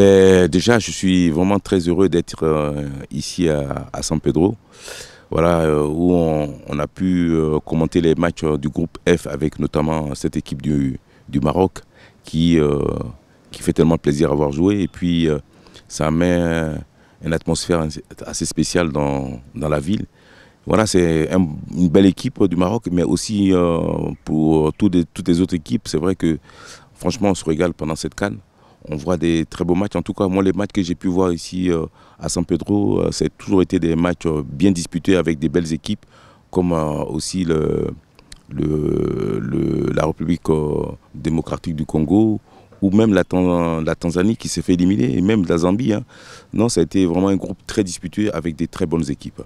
Ben, déjà, je suis vraiment très heureux d'être euh, ici à, San Pedro, voilà, euh, où on, a pu euh, commenter les matchs du groupe F avec notamment cette équipe du, Maroc qui, qui fait tellement plaisir à avoir joué. Et puis, ça met une atmosphère assez spéciale dans, la ville. Voilà, c'est une belle équipe du Maroc, mais aussi pour toutes les, toutes les autres équipes. C'est vrai que, franchement, on se régale pendant cette canne on voit des très beaux matchs. En tout cas, moi, les matchs que j'ai pu voir ici euh, à San Pedro, euh, c'est toujours été des matchs euh, bien disputés avec des belles équipes, comme aussi la République démocratique du Congo ou même la, Tanzanie qui s'est fait éliminer, et même la Zambie. Hein. Non, ça a été vraiment un groupe très disputé avec des très bonnes équipes.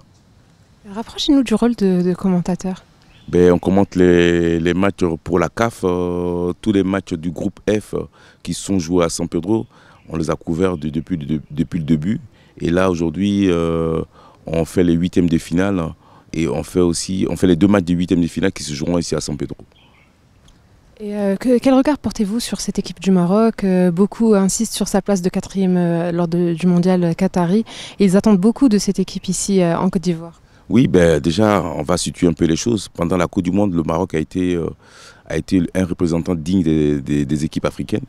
Rapprochez-nous du rôle de commentateur. Ben, on commente les, matchs pour la CAF, euh, tous les matchs du groupe F euh, qui sont joués à San Pedro, on les a couverts depuis, le début. Et là aujourd'hui, euh, on fait les huitièmes de finale et on fait aussi on fait les deux matchs des huitièmes de finale qui se joueront ici à San Pedro. Et quel regard portez-vous sur cette équipe du Maroc Beaucoup insistent sur sa place de quatrième lors du mondial Qatari. ils attendent beaucoup de cette équipe ici en Côte d'Ivoire. Oui, ben, déjà, on va situer un peu les choses. Pendant la Coupe du Monde, le Maroc a été, euh, a été un représentant digne des, équipes africaines.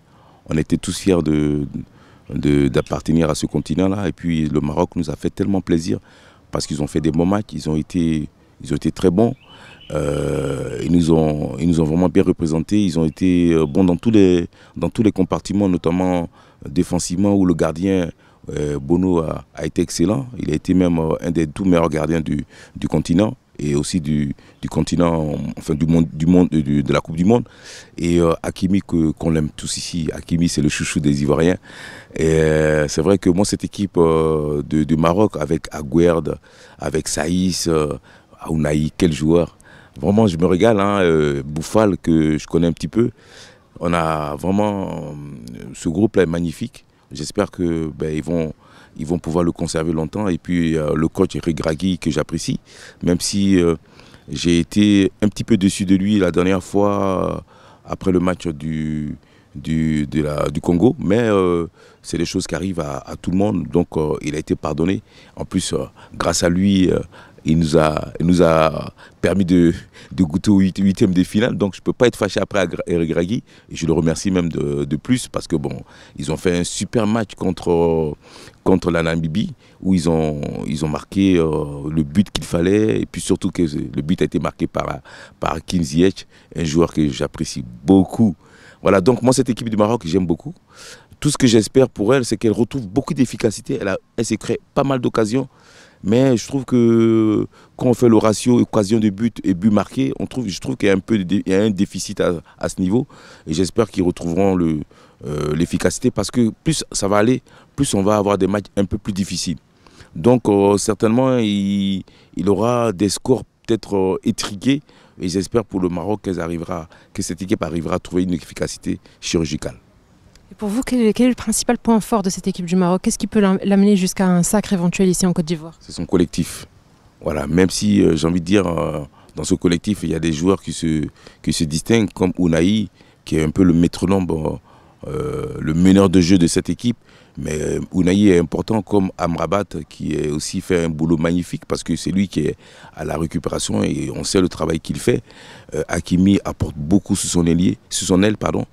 On était tous fiers d'appartenir de, à ce continent-là. Et puis, le Maroc nous a fait tellement plaisir parce qu'ils ont fait des bons matchs, ils ont été, ils ont été très bons. Euh, ils, nous ont, nous ont vraiment bien représentés. Ils ont été euh, bons dans tous les, dans tous les compartiments, notamment défensivement, où le gardien euh, Bono a, été excellent. Il a été même euh, un des tout meilleurs gardiens du, continent et aussi du, continent, enfin du monde, du monde de la Coupe du Monde. Et Akimi euh, Hakimi, qu'on l'aime tous ici, Hakimi, c'est le chouchou des Ivoiriens. Et c'est vrai que moi, cette équipe de, Maroc, avec Aguerd, avec Saïs, Aounaï, quel joueur Vraiment, je me régale, hein, Bouffal, que je connais un petit peu. On a vraiment. Ce groupe-là est magnifique. J'espère qu'ils ben, vont, ils vont pouvoir le conserver longtemps. Et puis euh, le coach Eric que j'apprécie, même si euh, j'ai été un petit peu dessus de lui la dernière fois euh, après le match du, du, du Congo, mais c'est des choses qui arrivent à, tout le monde, donc il a été pardonné. En plus, grâce à lui, il nous a, nous a permis de, de goûter au huitième de finale. Donc je ne peux pas être fâché après à Et je le remercie même de, plus parce que bon, ils ont fait un super match contre, contre la Namibie où ils ont, ils ont marqué euh, le but qu'il fallait. Et puis surtout que le but a été marqué par, par Kinziyech, un joueur que j'apprécie beaucoup. Voilà, donc moi cette équipe du Maroc, j'aime beaucoup. Tout ce que j'espère pour elle, c'est qu'elle retrouve beaucoup d'efficacité. Elle, a, elle s'est créée pas mal d'occasions. Mais je trouve que quand on fait le ratio équation de but et but marqué, on trouve, je trouve qu'il y a un peu un déficit à, ce niveau. Et j'espère qu'ils retrouveront euh, l'efficacité le, parce que plus ça va aller, plus on va avoir des matchs un peu plus difficiles. Donc euh, certainement, il, il, aura des scores peut-être euh, étriqués. Et j'espère pour le Maroc arrivera, que cette équipe arrivera à trouver une efficacité chirurgicale pour vous, quel est, le principal point fort de cette équipe du Maroc Qu'est-ce qui peut l'amener jusqu'à un sacre éventuel ici en Côte d'Ivoire C'est son collectif. Voilà, même si euh, j'ai envie de dire, euh, dans ce collectif, il y a des joueurs qui se, qui se distinguent, comme Ounaï, qui est un peu le maître-nombre, euh, le meneur de jeu de cette équipe. Mais Ounaï est important, comme Amrabat, qui a aussi fait un boulot magnifique, parce que c'est lui qui est à la récupération et on sait le travail qu'il fait. Hakimi apporte beaucoup sous son, sous son aile. Pardon.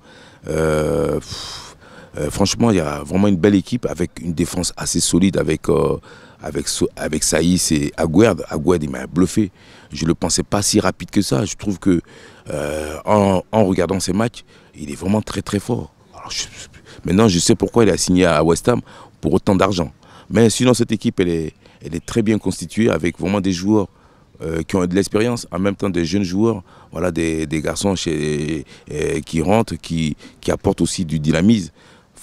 Euh, franchement, il y a vraiment une belle équipe avec une défense assez solide avec, euh, avec, avec Saïs et Agouerd. Agouerd, il m'a bluffé. Je ne le pensais pas si rapide que ça. Je trouve que euh, en, regardant ces matchs, il est vraiment très très fort. maintenant, je sais pourquoi il a signé à West Ham pour autant d'argent. Mais sinon, cette équipe, elle est, très bien constituée avec vraiment des joueurs qui ont de l'expérience, en même temps des jeunes joueurs, voilà, des, garçons qui rentrent, qui, qui apportent aussi du dynamisme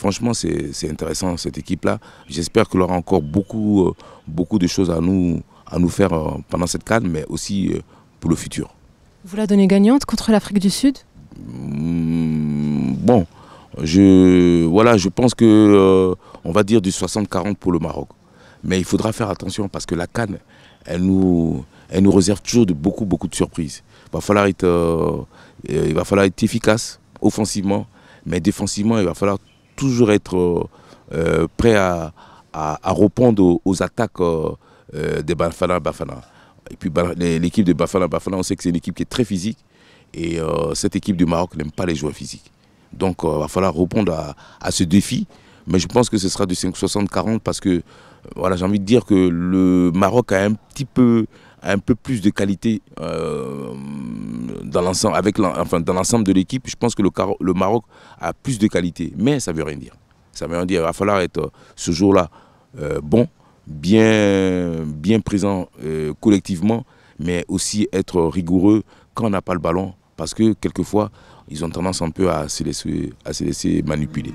franchement, c'est intéressant cette équipe-là. J'espère qu'elle aura encore beaucoup, euh, beaucoup de choses à nous, à nous faire euh, pendant cette canne, mais aussi euh, pour le futur. Vous la donnez gagnante contre l'Afrique du Sud hmm, Bon, je, voilà, je pense que on va dire du 60-40 pour le Maroc. Mais il faudra faire attention parce que la canne, elle nous, elle nous réserve toujours de beaucoup, beaucoup de surprises. va falloir être, il va falloir être efficace offensivement, mais défensivement, il va falloir toujours être euh, euh, prêt à, répondre aux, attaques euh, euh, des Bafana Bafana. Et puis l'équipe de Bafana Bafana, on sait que c'est une équipe qui est très physique et cette équipe du Maroc n'aime pas les joueurs physiques. Donc il va falloir répondre à, ce défi. Mais je pense que ce sera du 60-40 parce que voilà, j'ai envie de dire que le Maroc a un petit peu, un peu plus de qualité dans l'ensemble avec dans l'ensemble de l'équipe, je pense que le, Maroc a plus de qualité, mais ça veut rien dire. Ça veut rien dire. Il va falloir être euh, ce jour-là euh, bon, bien bien présent euh, collectivement, mais aussi être rigoureux quand on n'a pas le ballon, parce que quelquefois ils ont tendance un peu à à se laisser manipuler.